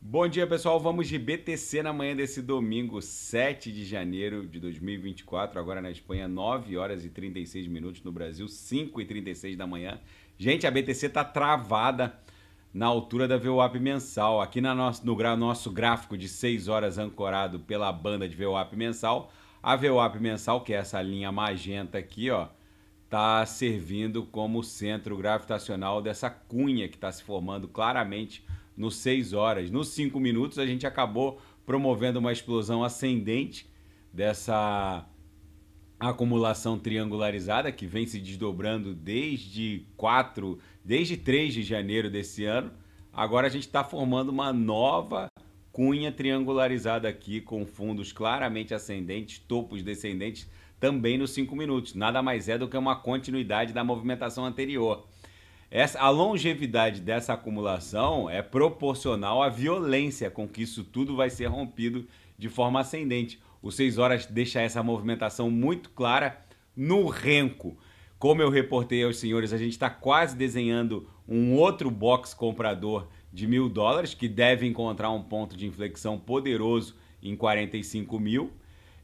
Bom dia, pessoal. Vamos de BTC na manhã desse domingo, 7 de janeiro de 2024. Agora na Espanha, 9 horas e 36 minutos. No Brasil, 5 e 36 da manhã. Gente, a BTC está travada na altura da VWAP mensal. Aqui na nosso, no gra, nosso gráfico de 6 horas ancorado pela banda de VWAP mensal, a VWAP mensal, que é essa linha magenta aqui, ó, tá servindo como centro gravitacional dessa cunha que está se formando claramente no 6 horas. Nos 5 minutos, a gente acabou promovendo uma explosão ascendente dessa acumulação triangularizada que vem se desdobrando desde 4, desde 3 de janeiro desse ano. Agora a gente está formando uma nova cunha triangularizada aqui com fundos claramente ascendentes, topos descendentes também nos 5 minutos. Nada mais é do que uma continuidade da movimentação anterior. Essa, a longevidade dessa acumulação é proporcional à violência com que isso tudo vai ser rompido de forma ascendente. O 6 horas deixa essa movimentação muito clara no renco. Como eu reportei aos senhores, a gente está quase desenhando um outro box comprador de mil dólares, que deve encontrar um ponto de inflexão poderoso em 45 mil.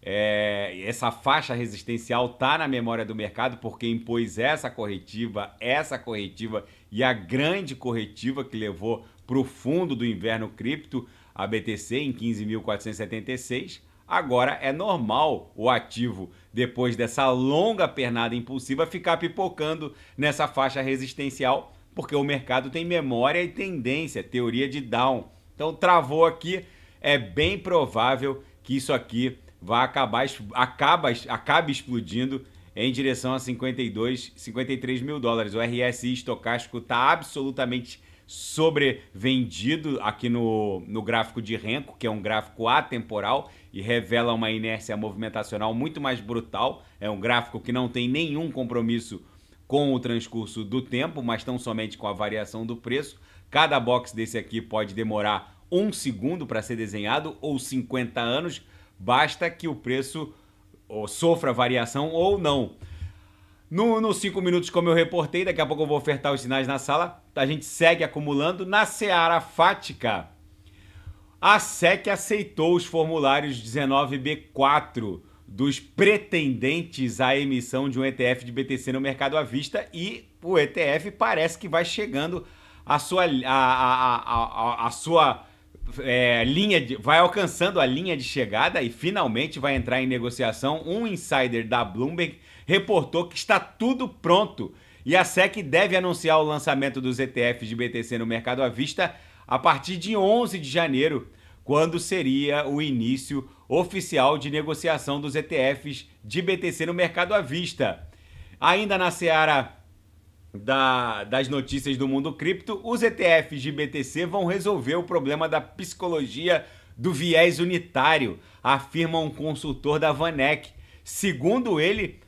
É, essa faixa resistencial tá na memória do mercado porque impôs essa corretiva, essa corretiva e a grande corretiva que levou para o fundo do inverno cripto, a BTC em 15.476. Agora é normal o ativo, depois dessa longa pernada impulsiva, ficar pipocando nessa faixa resistencial, porque o mercado tem memória e tendência, teoria de down. Então travou aqui, é bem provável que isso aqui vai acabar acaba, acaba explodindo em direção a 52, 53 mil dólares. O RSI estocástico está absolutamente sobrevendido aqui no, no gráfico de Renko, que é um gráfico atemporal e revela uma inércia movimentacional muito mais brutal. É um gráfico que não tem nenhum compromisso com o transcurso do tempo, mas tão somente com a variação do preço. Cada box desse aqui pode demorar um segundo para ser desenhado ou 50 anos basta que o preço sofra variação ou não. No, nos cinco minutos, como eu reportei, daqui a pouco eu vou ofertar os sinais na sala. A gente segue acumulando. Na Seara Fática, a SEC aceitou os formulários 19B4 dos pretendentes à emissão de um ETF de BTC no mercado à vista e o ETF parece que vai chegando à sua, à, à, à, à sua é, linha de, vai alcançando a linha de chegada e finalmente vai entrar em negociação. Um insider da Bloomberg reportou que está tudo pronto e a SEC deve anunciar o lançamento dos ETFs de BTC no mercado à vista a partir de 11 de janeiro, quando seria o início oficial de negociação dos ETFs de BTC no mercado à vista. Ainda na seara da, das notícias do mundo cripto, os ETFs de BTC vão resolver o problema da psicologia do viés unitário, afirma um consultor da Vanek. Segundo ele,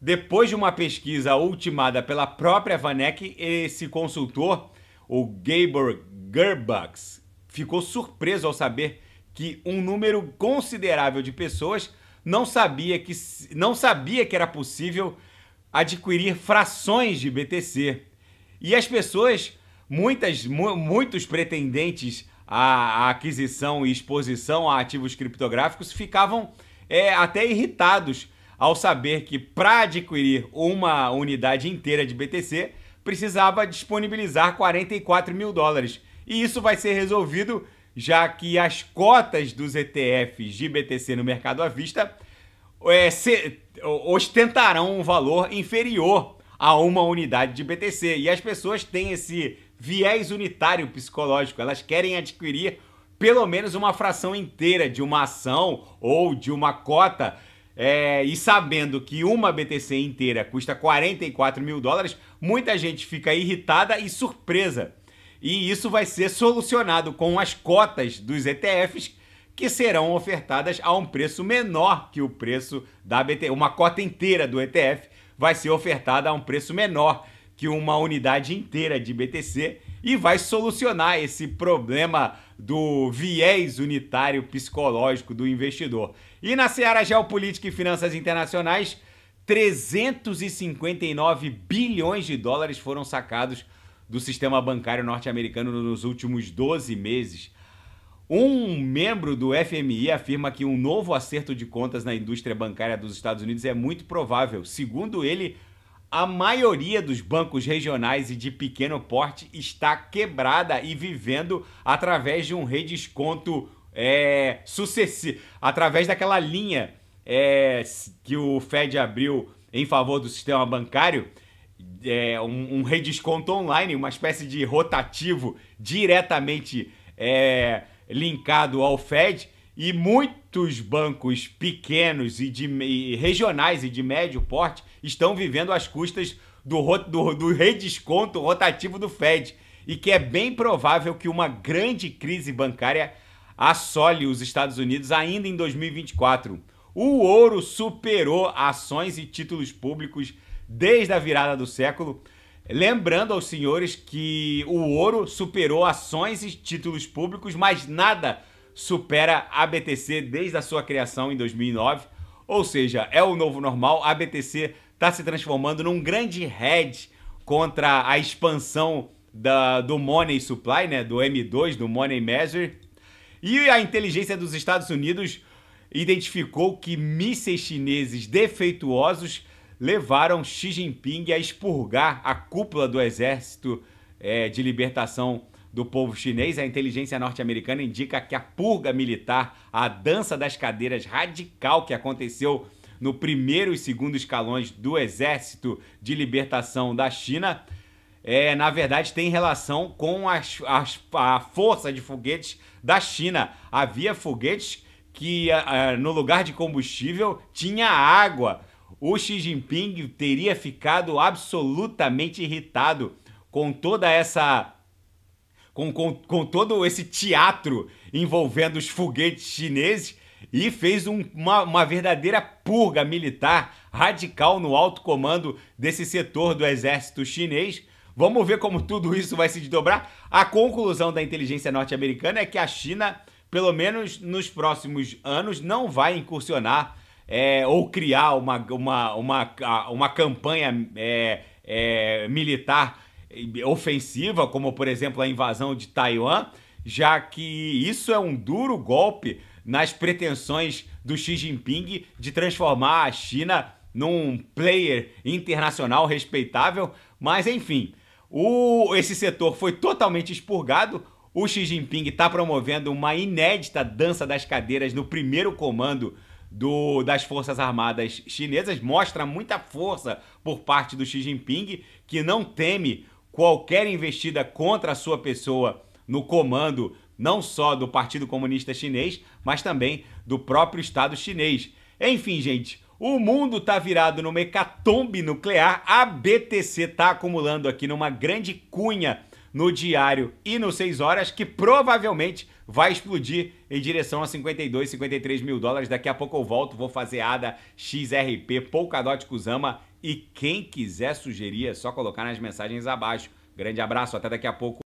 depois de uma pesquisa ultimada pela própria Vanek, esse consultor, o Gabor Gerbax, ficou surpreso ao saber que um número considerável de pessoas não sabia que, não sabia que era possível adquirir frações de BTC. E as pessoas, muitas, mu muitos pretendentes à, aquisição e exposição a ativos criptográficos ficavam é, até irritados ao saber que para adquirir uma unidade inteira de BTC precisava disponibilizar 44 mil dólares. E isso vai ser resolvido já que as cotas dos ETFs de BTC no mercado à vista é, ostentarão um valor inferior a uma unidade de BTC. E as pessoas têm esse viés unitário psicológico, elas querem adquirir pelo menos uma fração inteira de uma ação ou de uma cota. É, e sabendo que uma BTC inteira custa 44 mil dólares, muita gente fica irritada e surpresa. E isso vai ser solucionado com as cotas dos ETFs que serão ofertadas a um preço menor que o preço da BTC. Uma cota inteira do ETF vai ser ofertada a um preço menor que uma unidade inteira de BTC e vai solucionar esse problema do viés unitário psicológico do investidor. E na seara geopolítica e finanças internacionais, 359 bilhões de dólares foram sacados do sistema bancário norte-americano nos últimos 12 meses um membro do FMI afirma que um novo acerto de contas na indústria bancária dos Estados Unidos é muito provável. Segundo ele, a maioria dos bancos regionais e de pequeno porte está quebrada e vivendo através de um redesconto é, sucessivo através daquela linha é, que o Fed abriu em favor do sistema bancário. É, um, um redesconto online, uma espécie de rotativo diretamente. É, linkado ao Fed e muitos bancos pequenos e, de, e regionais e de médio porte estão vivendo às custas do, do, do redesconto rotativo do Fed e que é bem provável que uma grande crise bancária assole os Estados Unidos ainda em 2024. O ouro superou ações e títulos públicos desde a virada do século, Lembrando aos senhores que o ouro superou ações e títulos públicos, mas nada supera a BTC desde a sua criação em 2009. Ou seja, é o novo normal. A BTC está se transformando num grande hedge contra a expansão da, do Money Supply, né, do M2, do Money Measure. E a inteligência dos Estados Unidos identificou que mísseis chineses defeituosos levaram Xi Jinping a expurgar a cúpula do Exército é, de Libertação do Povo Chinês. A inteligência norte-americana indica que a purga militar, a dança das cadeiras radical que aconteceu no primeiro e segundo escalões do Exército de Libertação da China, é, na verdade tem relação com as, as, a força de foguetes da China. Havia foguetes que, é, é, no lugar de combustível, tinha água o Xi Jinping teria ficado absolutamente irritado com toda essa. Com, com, com todo esse teatro envolvendo os foguetes chineses e fez um, uma, uma, verdadeira purga militar radical no alto comando desse setor do exército chinês. Vamos ver como tudo isso vai se desdobrar. A conclusão da inteligência norte-americana é que a China, pelo menos nos próximos anos, não vai incursionar é, ou criar uma, uma, uma, uma campanha é, é, militar ofensiva, como por exemplo a invasão de Taiwan, já que isso é um duro golpe nas pretensões do Xi Jinping de transformar a China num player internacional respeitável, mas enfim, o, esse setor foi totalmente expurgado. O Xi Jinping está promovendo uma inédita dança das cadeiras no primeiro comando do, das Forças Armadas Chinesas, mostra muita força por parte do Xi Jinping, que não teme qualquer investida contra a sua pessoa no comando, não só do Partido Comunista Chinês, mas também do próprio Estado chinês. Enfim, gente, o mundo está virado numa hecatombe nuclear, a BTC está acumulando aqui numa grande cunha no Diário e no 6 Horas, que provavelmente vai explodir em direção a 52, 53 mil dólares. Daqui a pouco eu volto, vou fazer ADA, XRP, Polkadot Kuzama e quem quiser sugerir é só colocar nas mensagens abaixo. Grande abraço, até daqui a pouco.